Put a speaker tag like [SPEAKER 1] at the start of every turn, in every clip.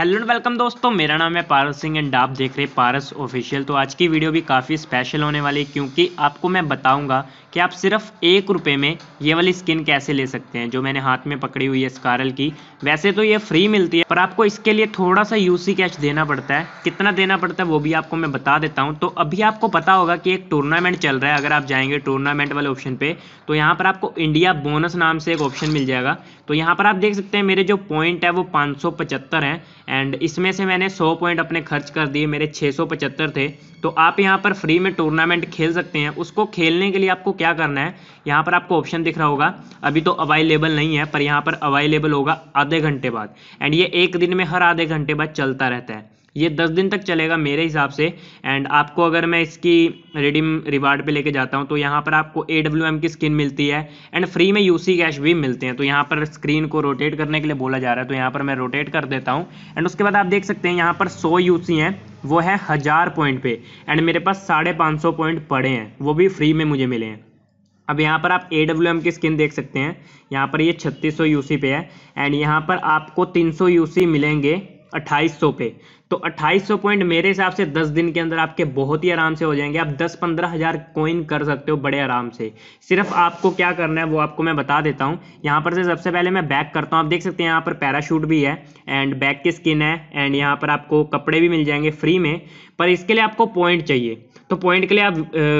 [SPEAKER 1] hello and welcome दोस्तों मेरा नाम है पारस सिंह एंड आप देख रहे हैं पारस ऑफिशियल तो आज की वीडियो भी काफ़ी स्पेशल होने वाली है क्योंकि आपको मैं बताऊंगा कि आप सिर्फ एक रुपये में ये वाली स्किन कैसे ले सकते हैं जो मैंने हाथ में पकड़ी हुई है स्कारल की वैसे तो ये फ्री मिलती है पर आपको इसके लिए थोड़ा सा यूसी कैश देना पड़ता है कितना देना पड़ता है वो भी आपको मैं बता देता हूँ तो अभी आपको पता होगा कि एक टूर्नामेंट चल रहा है अगर आप जाएंगे टूर्नामेंट वाले ऑप्शन पर तो यहाँ पर आपको इंडिया बोनस नाम से एक ऑप्शन मिल जाएगा तो यहाँ पर आप देख सकते हैं मेरे जो पॉइंट है वो पाँच हैं एंड इसमें से मैंने 100 पॉइंट अपने खर्च कर दिए मेरे छः थे तो आप यहाँ पर फ्री में टूर्नामेंट खेल सकते हैं उसको खेलने के लिए आपको क्या करना है यहाँ पर आपको ऑप्शन दिख रहा होगा अभी तो अवेलेबल नहीं है पर यहाँ पर अवेलेबल होगा आधे घंटे बाद एंड ये एक दिन में हर आधे घंटे बाद चलता रहता है ये दस दिन तक चलेगा मेरे हिसाब से एंड आपको अगर मैं इसकी रिडीम रिवार्ड पे लेके जाता हूँ तो यहाँ पर आपको ए की स्किन मिलती है एंड फ्री में यूसी कैश भी मिलते हैं तो यहाँ पर स्क्रीन को रोटेट करने के लिए बोला जा रहा है तो यहाँ पर मैं रोटेट कर देता हूँ एंड उसके बाद आप देख सकते हैं यहाँ पर सौ यू हैं वो है हज़ार पॉइंट पे एंड मेरे पास साढ़े पाँच सौ पॉइंट पड़े हैं वो भी फ्री में मुझे मिले हैं अब यहाँ पर आप ए डब्ल्यू एम की स्किन देख सकते हैं यहाँ पर ये छत्तीस सौ यू सी पे है एंड यहाँ पर आपको तीन सौ यू सी मिलेंगे अट्ठाईस सौ पे तो 2800 पॉइंट मेरे हिसाब से 10 दिन के अंदर आपके बहुत ही आराम से हो जाएंगे आप 10 पंद्रह हज़ार कोइन कर सकते हो बड़े आराम से सिर्फ आपको क्या करना है वो आपको मैं बता देता हूँ यहाँ पर से सबसे पहले मैं बैक करता हूँ आप देख सकते हैं यहाँ पर पैराशूट भी है एंड बैक की स्किन है एंड यहाँ पर आपको कपड़े भी मिल जाएंगे फ्री में पर इसके लिए आपको पॉइंट चाहिए तो पॉइंट के लिए आप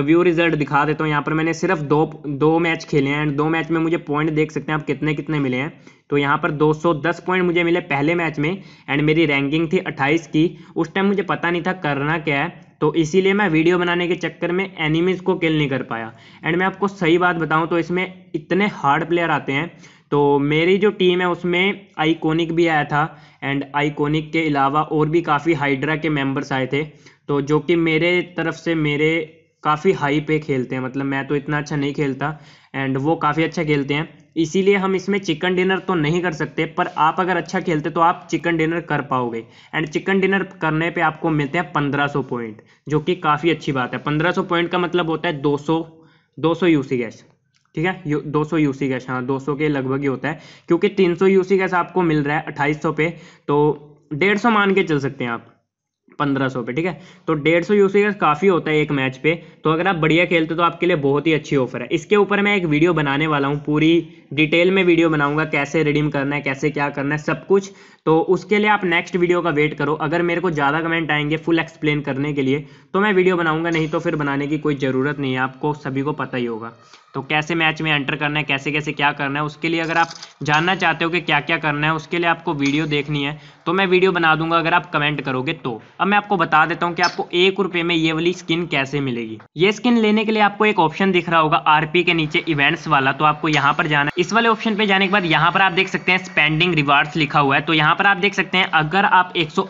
[SPEAKER 1] व्यू रिजल्ट दिखा देता हूँ यहाँ पर मैंने सिर्फ दो दो मैच खेले हैं एंड दो मैच में मुझे पॉइंट देख सकते हैं आप कितने कितने मिले हैं तो यहाँ पर 210 पॉइंट मुझे मिले पहले मैच में एंड मेरी रैंकिंग थी 28 की थी उस टाइम मुझे पता नहीं था करना क्या है तो इसीलिए मैं वीडियो बनाने के चक्कर में एनिमीज़ को किल नहीं कर पाया एंड मैं आपको सही बात बताऊं तो इसमें इतने हार्ड प्लेयर आते हैं तो मेरी जो टीम है उसमें आइकोनिक भी आया था एंड आइकोनिक के अलावा और भी काफ़ी हाइड्रा के मेंबर्स आए थे तो जो कि मेरे तरफ से मेरे काफ़ी हाई पे खेलते हैं मतलब मैं तो इतना अच्छा नहीं खेलता एंड वो काफ़ी अच्छा खेलते हैं इसीलिए हम इसमें चिकन डिनर तो नहीं कर सकते पर आप अगर अच्छा खेलते तो आप चिकन डिनर कर पाओगे एंड चिकन डिनर करने पे आपको मिलते हैं 1500 पॉइंट जो कि काफ़ी अच्छी बात है 1500 पॉइंट का मतलब होता है 200 200 यूसी गैस ठीक है दो सौ यू सी गैस हाँ दो सौ के लगभग ही होता है क्योंकि तीन सौ यू सी गैस आपको मिल रहा है अट्ठाईस सौ पे तो डेढ़ सौ मान के चल सकते हैं आप पंद्रह सौ पे ठीक है तो डेढ़ सौ यूसीएस काफ़ी होता है एक मैच पे तो अगर आप बढ़िया खेलते हो तो आपके लिए बहुत ही अच्छी ऑफर है इसके ऊपर मैं एक वीडियो बनाने वाला हूँ पूरी डिटेल में वीडियो बनाऊंगा कैसे रिडीम करना है कैसे क्या करना है सब कुछ तो उसके लिए आप नेक्स्ट वीडियो का वेट करो अगर मेरे को ज़्यादा कमेंट आएंगे फुल एक्सप्लेन करने के लिए तो मैं वीडियो बनाऊंगा नहीं तो फिर बनाने की कोई ज़रूरत नहीं है आपको सभी को पता ही होगा तो कैसे मैच में एंटर करना है कैसे कैसे क्या करना है उसके लिए अगर आप जानना चाहते हो कि क्या क्या करना है उसके लिए आपको वीडियो देखनी है तो मैं वीडियो बना दूंगा अगर आप कमेंट करोगे तो अब अब मैं आपको बता देता हूँ कि आपको एक रुपए में ये वाली स्किन कैसे मिलेगी ये स्किन लेने के लिए आपको एक ऑप्शन दिख रहा होगा आरपी के नीचे इवेंट्स वाला तो आपको यहाँ पर जाना है इस वाले ऑप्शन पे जाने के बाद यहाँ पर आप देख सकते हैं स्पेंडिंग रिवार्ड्स लिखा हुआ है तो यहाँ पर आप देख सकते हैं अगर आप एक सौ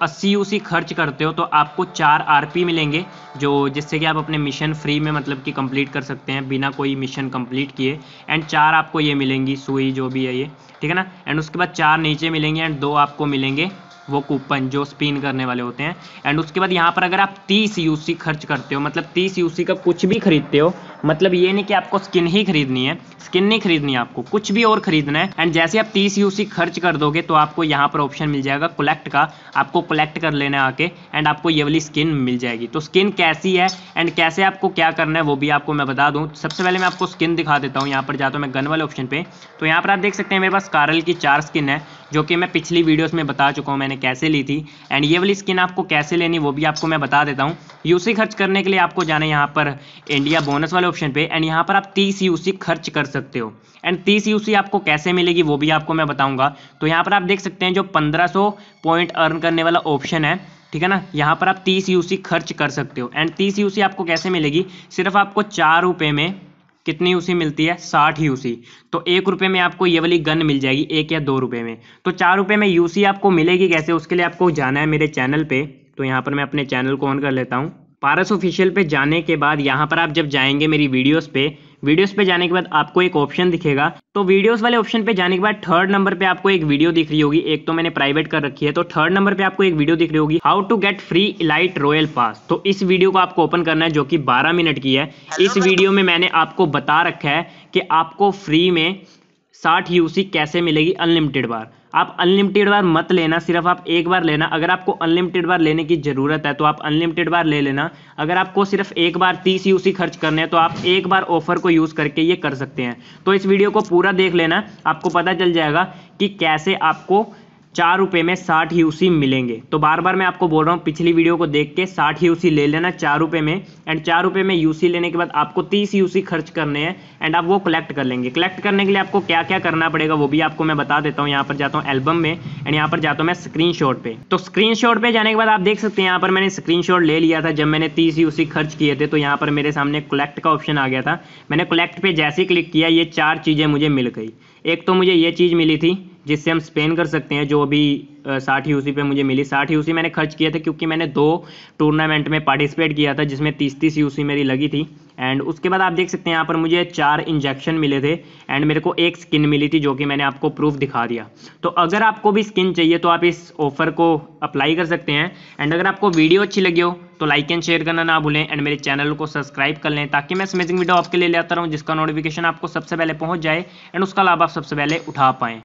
[SPEAKER 1] खर्च करते हो तो आपको चार आर मिलेंगे जो जिससे कि आप अपने मिशन फ्री में मतलब कि कम्प्लीट कर सकते हैं बिना कोई मिशन कम्प्लीट किए एंड चार आपको ये मिलेंगी सुई जो भी है ये ठीक है ना एंड उसके बाद चार नीचे मिलेंगे एंड दो आपको मिलेंगे वो कूपन जो स्पिन करने वाले होते हैं एंड उसके बाद यहाँ पर अगर आप तीस यूसी खर्च करते हो मतलब तीस यूसी का कुछ भी खरीदते हो मतलब ये नहीं कि आपको स्किन ही खरीदनी है स्किन नहीं खरीदनी है आपको कुछ भी और खरीदना है एंड जैसे आप तीस यूसी खर्च कर दोगे तो आपको यहाँ पर ऑप्शन मिल जाएगा कलेक्ट का आपको कलेक्ट कर लेना आके एंड आपको ये वाली स्किन मिल जाएगी तो स्किन कैसी है एंड कैसे आपको क्या करना है वो भी आपको मैं बता दूँ सबसे पहले मैं आपको स्किन दिखा देता हूँ यहाँ पर जाता हूँ मैं गन वाले ऑप्शन पर तो यहाँ पर आप देख सकते हैं मेरे पास कारल की चार स्किन है जो कि मैं पिछली वीडियोस में बता चुका हूँ मैंने कैसे ली थी एंड ये वाली स्किन आपको कैसे लेनी वो भी आपको मैं बता देता हूँ यूसी खर्च करने के लिए आपको जाना है यहाँ पर इंडिया बोनस वाले ऑप्शन पे एंड यहाँ पर आप तीस यू खर्च कर सकते हो एंड तीस यू आपको कैसे मिलेगी वो भी आपको मैं बताऊंगा तो यहाँ पर आप देख सकते हैं जो 1500 पॉइंट अर्न करने वाला ऑप्शन है ठीक है ना यहाँ पर आप तीस यू खर्च कर सकते हो एंड तीस यू आपको कैसे मिलेगी सिर्फ आपको चार रुपये में कितनी यूसी मिलती है साठ यूसी तो एक रुपये में आपको ये वाली गन मिल जाएगी एक या दो रुपये में तो चार रुपये में यूसी आपको मिलेगी कैसे उसके लिए आपको जाना है मेरे चैनल पे तो यहाँ पर मैं अपने चैनल को ऑन कर लेता हूँ पारस ऑफिशियल पे जाने के बाद यहाँ पर आप जब जाएंगे मेरी वीडियोस पे वीडियोस पे जाने के बाद आपको एक ऑप्शन दिखेगा तो वीडियोस वाले ऑप्शन पे जाने के बाद थर्ड नंबर पे आपको एक वीडियो दिख रही होगी एक तो मैंने प्राइवेट कर रखी है तो थर्ड नंबर पे आपको एक वीडियो दिख रही होगी how to get free elite royal pass तो इस वीडियो को आपको ओपन करना है जो कि बारह मिनट की है इस वीडियो में मैंने आपको बता रखा है कि आपको फ्री में साठ यूसी कैसे मिलेगी अनलिमिटेड बार आप अनलिमिटेड बार मत लेना सिर्फ आप एक बार लेना अगर आपको अनलिमिटेड बार लेने की ज़रूरत है तो आप अनलिमिटेड बार ले लेना अगर आपको सिर्फ एक बार तीस यूसी खर्च करने हैं तो आप एक बार ऑफर को यूज़ करके ये कर सकते हैं तो इस वीडियो को पूरा देख लेना आपको पता चल जाएगा कि कैसे आपको चार रुपये में साठ ही उसी मिलेंगे तो बार बार मैं आपको बोल रहा हूँ पिछली वीडियो को देख के साठ ही उसी ले लेना चार रुपये में एंड चार रुपये में यूसी लेने के बाद आपको तीस यूसी खर्च करने हैं एंड आप वो कलेक्ट कर लेंगे कलेक्ट करने के लिए आपको क्या क्या करना पड़ेगा वो भी आपको मैं बता देता हूँ यहाँ पर जाता हूँ एल्बम में एंड यहाँ पर जाता हूँ मैं स्क्रीन पे तो स्क्रीन पे जाने के बाद आप देख सकते हैं यहाँ पर मैंने स्क्रीन ले लिया था जब मैंने तीस यूसी खर्च किए थे तो यहाँ पर मेरे सामने कलेक्ट का ऑप्शन आ गया था मैंने कलेक्ट पर जैसे ही क्लिक किया ये चार चीज़ें मुझे मिल गई एक तो मुझे ये चीज़ मिली थी जिससे हम स्पेन कर सकते हैं जो अभी साठ यूसी पे मुझे मिली साठ यूसी मैंने खर्च किया था क्योंकि मैंने दो टूर्नामेंट में पार्टिसिपेट किया था जिसमें तीस तीस यूसी मेरी लगी थी एंड उसके बाद आप देख सकते हैं यहाँ पर मुझे चार इंजेक्शन मिले थे एंड मेरे को एक स्किन मिली थी जो कि मैंने आपको प्रूफ दिखा दिया तो अगर आपको भी स्किन चाहिए तो आप इस ऑफर को अप्लाई कर सकते हैं एंड अगर आपको वीडियो अच्छी लगी हो तो लाइक एंड शेयर करना ना भूलें एंड मेरे चैनल को सब्सक्राइब कर लें ताकि मैं समेजिंग वीडियो आपके लिए ले रहा रहूँ जिसका नोटिफिकेशन आपको सबसे पहले पहुँच जाए एंड उसका लाभ आप सबसे पहले उठा पाएँ